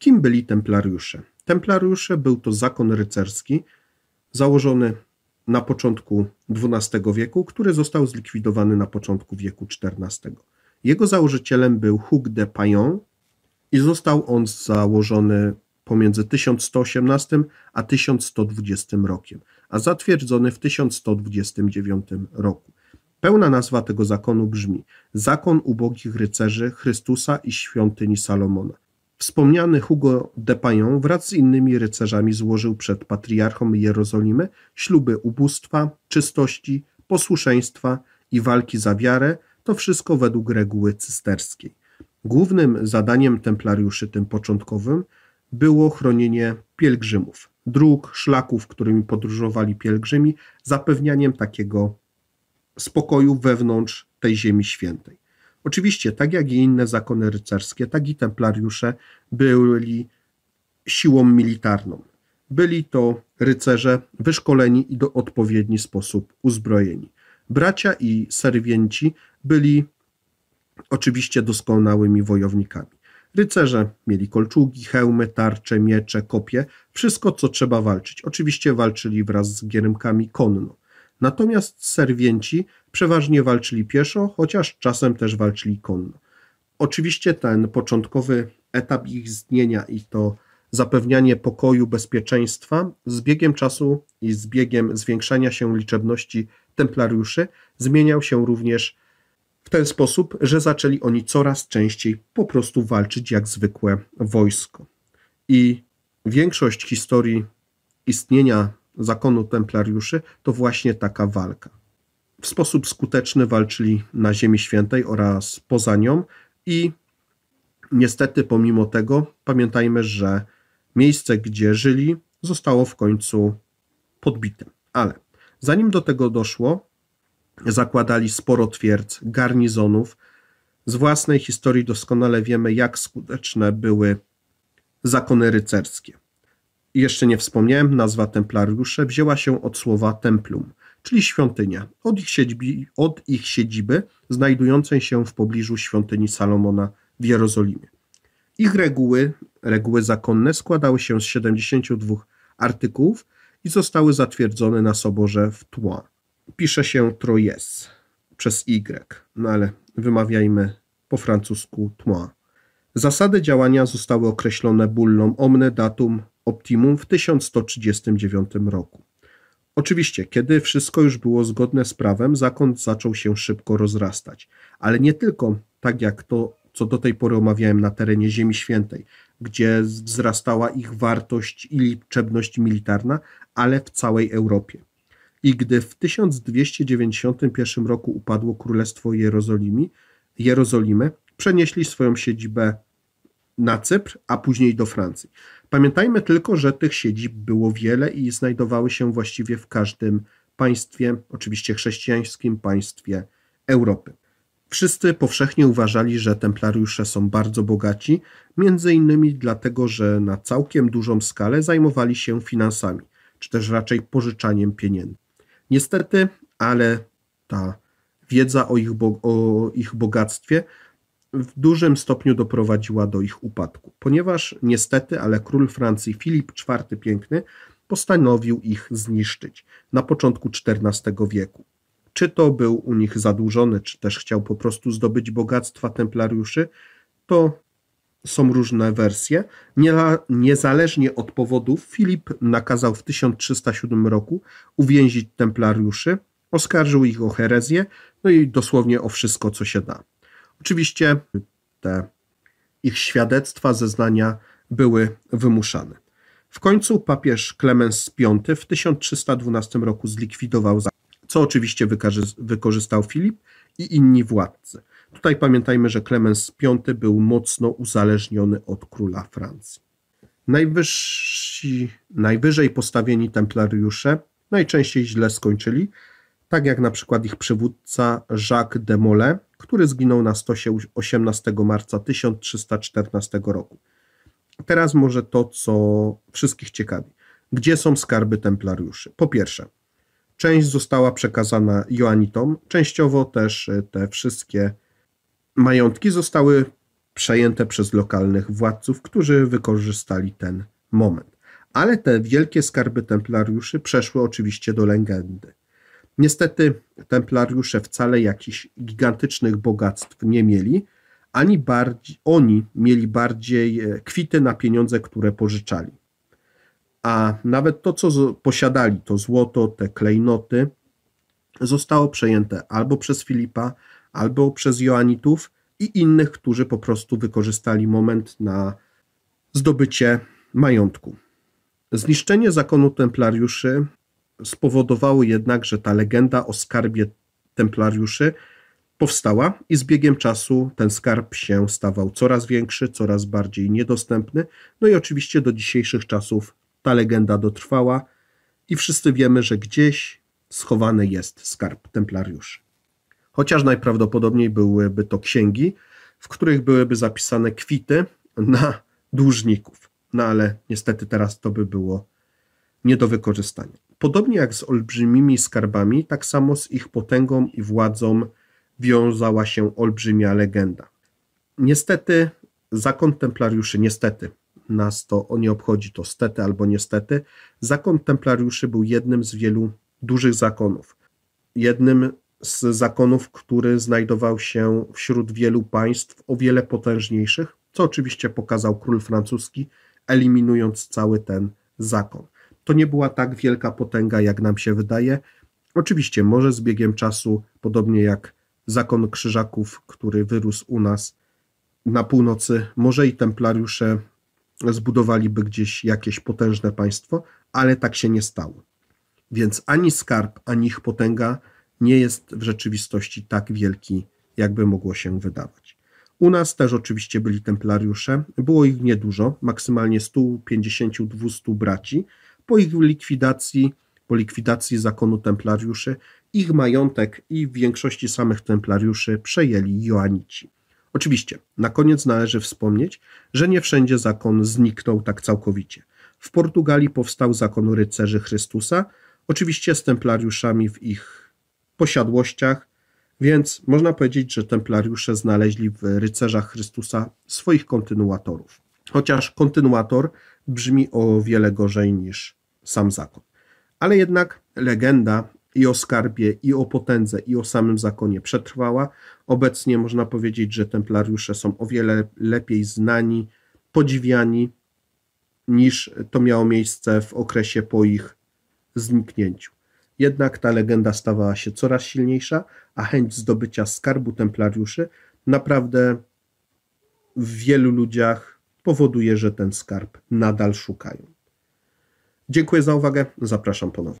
Kim byli templariusze? Templariusze był to zakon rycerski założony na początku XII wieku, który został zlikwidowany na początku wieku XIV. Jego założycielem był Hugh de Payon i został on założony pomiędzy 1118 a 1120 rokiem, a zatwierdzony w 1129 roku. Pełna nazwa tego zakonu brzmi: Zakon ubogich rycerzy Chrystusa i świątyni Salomona. Wspomniany Hugo de Payon wraz z innymi rycerzami złożył przed patriarchą Jerozolimy śluby ubóstwa, czystości, posłuszeństwa i walki za wiarę, to wszystko według reguły cysterskiej. Głównym zadaniem templariuszy tym początkowym było chronienie pielgrzymów, dróg, szlaków, którymi podróżowali pielgrzymi, zapewnianiem takiego spokoju wewnątrz tej ziemi świętej. Oczywiście, tak jak i inne zakony rycerskie, tak i templariusze byli siłą militarną. Byli to rycerze wyszkoleni i do odpowiedni sposób uzbrojeni. Bracia i serwienci byli oczywiście doskonałymi wojownikami. Rycerze mieli kolczugi, hełmy, tarcze, miecze, kopie, wszystko co trzeba walczyć. Oczywiście walczyli wraz z gierymkami konno. Natomiast serwienci przeważnie walczyli pieszo, chociaż czasem też walczyli konno. Oczywiście ten początkowy etap ich istnienia i to zapewnianie pokoju, bezpieczeństwa z biegiem czasu i z biegiem zwiększania się liczebności templariuszy zmieniał się również w ten sposób, że zaczęli oni coraz częściej po prostu walczyć jak zwykłe wojsko. I większość historii istnienia zakonu templariuszy to właśnie taka walka. W sposób skuteczny walczyli na Ziemi Świętej oraz poza nią i niestety pomimo tego pamiętajmy, że miejsce, gdzie żyli, zostało w końcu podbite. Ale zanim do tego doszło, zakładali sporo twierdz, garnizonów. Z własnej historii doskonale wiemy, jak skuteczne były zakony rycerskie. Jeszcze nie wspomniałem, nazwa templariusze wzięła się od słowa templum, czyli świątynia, od ich, siedziby, od ich siedziby znajdującej się w pobliżu świątyni Salomona w Jerozolimie. Ich reguły, reguły zakonne składały się z 72 artykułów i zostały zatwierdzone na soborze w Tła. Pisze się Troyes przez Y, no ale wymawiajmy po francusku Tła. Zasady działania zostały określone bullą omne datum Optimum w 1139 roku. Oczywiście, kiedy wszystko już było zgodne z prawem, zakon zaczął się szybko rozrastać, ale nie tylko tak jak to, co do tej pory omawiałem na terenie Ziemi Świętej, gdzie wzrastała ich wartość i liczebność militarna, ale w całej Europie. I gdy w 1291 roku upadło Królestwo Jerozolimi, Jerozolimy, przenieśli swoją siedzibę na Cypr, a później do Francji. Pamiętajmy tylko, że tych siedzib było wiele i znajdowały się właściwie w każdym państwie, oczywiście chrześcijańskim państwie Europy. Wszyscy powszechnie uważali, że templariusze są bardzo bogaci, między innymi dlatego, że na całkiem dużą skalę zajmowali się finansami, czy też raczej pożyczaniem pieniędzy. Niestety, ale ta wiedza o ich, bo o ich bogactwie w dużym stopniu doprowadziła do ich upadku, ponieważ niestety, ale król Francji Filip IV Piękny postanowił ich zniszczyć na początku XIV wieku. Czy to był u nich zadłużony, czy też chciał po prostu zdobyć bogactwa templariuszy, to są różne wersje. Niezależnie od powodów, Filip nakazał w 1307 roku uwięzić templariuszy, oskarżył ich o herezję, no i dosłownie o wszystko, co się da. Oczywiście te ich świadectwa, zeznania były wymuszane. W końcu papież Klemens V w 1312 roku zlikwidował zakon, co oczywiście wykorzystał Filip i inni władcy. Tutaj pamiętajmy, że Klemens V był mocno uzależniony od króla Francji. Najwyżsi, najwyżej postawieni templariusze najczęściej źle skończyli, tak jak na przykład ich przywódca Jacques de Molay, który zginął na stosie 18 marca 1314 roku. Teraz może to, co wszystkich ciekawi. Gdzie są skarby templariuszy? Po pierwsze, część została przekazana Joanitom, częściowo też y, te wszystkie majątki zostały przejęte przez lokalnych władców, którzy wykorzystali ten moment. Ale te wielkie skarby templariuszy przeszły oczywiście do legendy. Niestety templariusze wcale jakichś gigantycznych bogactw nie mieli, ani bardziej, oni mieli bardziej e, kwity na pieniądze, które pożyczali. A nawet to, co posiadali, to złoto, te klejnoty, zostało przejęte albo przez Filipa, albo przez Joanitów i innych, którzy po prostu wykorzystali moment na zdobycie majątku. Zniszczenie zakonu templariuszy spowodowały jednak, że ta legenda o skarbie templariuszy powstała i z biegiem czasu ten skarb się stawał coraz większy, coraz bardziej niedostępny. No i oczywiście do dzisiejszych czasów ta legenda dotrwała i wszyscy wiemy, że gdzieś schowany jest skarb templariuszy. Chociaż najprawdopodobniej byłyby to księgi, w których byłyby zapisane kwity na dłużników. No ale niestety teraz to by było nie do wykorzystania. Podobnie jak z olbrzymimi skarbami, tak samo z ich potęgą i władzą wiązała się olbrzymia legenda. Niestety, zakon templariuszy, niestety, nas to nie obchodzi, to stety albo niestety, zakon templariuszy był jednym z wielu dużych zakonów. Jednym z zakonów, który znajdował się wśród wielu państw o wiele potężniejszych, co oczywiście pokazał król francuski, eliminując cały ten zakon to nie była tak wielka potęga, jak nam się wydaje. Oczywiście, może z biegiem czasu, podobnie jak zakon krzyżaków, który wyrósł u nas na północy, może i templariusze zbudowaliby gdzieś jakieś potężne państwo, ale tak się nie stało. Więc ani skarb, ani ich potęga nie jest w rzeczywistości tak wielki, jakby mogło się wydawać. U nas też oczywiście byli templariusze, było ich niedużo, maksymalnie 150-200 braci, po ich likwidacji, po likwidacji zakonu templariuszy, ich majątek i w większości samych templariuszy przejęli Joanici. Oczywiście, na koniec należy wspomnieć, że nie wszędzie zakon zniknął tak całkowicie. W Portugalii powstał zakon rycerzy Chrystusa, oczywiście z templariuszami w ich posiadłościach, więc można powiedzieć, że templariusze znaleźli w rycerzach Chrystusa swoich kontynuatorów. Chociaż kontynuator brzmi o wiele gorzej niż sam zakon. Ale jednak legenda i o skarbie, i o potędze, i o samym zakonie przetrwała. Obecnie można powiedzieć, że templariusze są o wiele lepiej znani, podziwiani niż to miało miejsce w okresie po ich zniknięciu. Jednak ta legenda stawała się coraz silniejsza, a chęć zdobycia skarbu templariuszy naprawdę w wielu ludziach powoduje, że ten skarb nadal szukają. Dziękuję za uwagę. Zapraszam ponownie.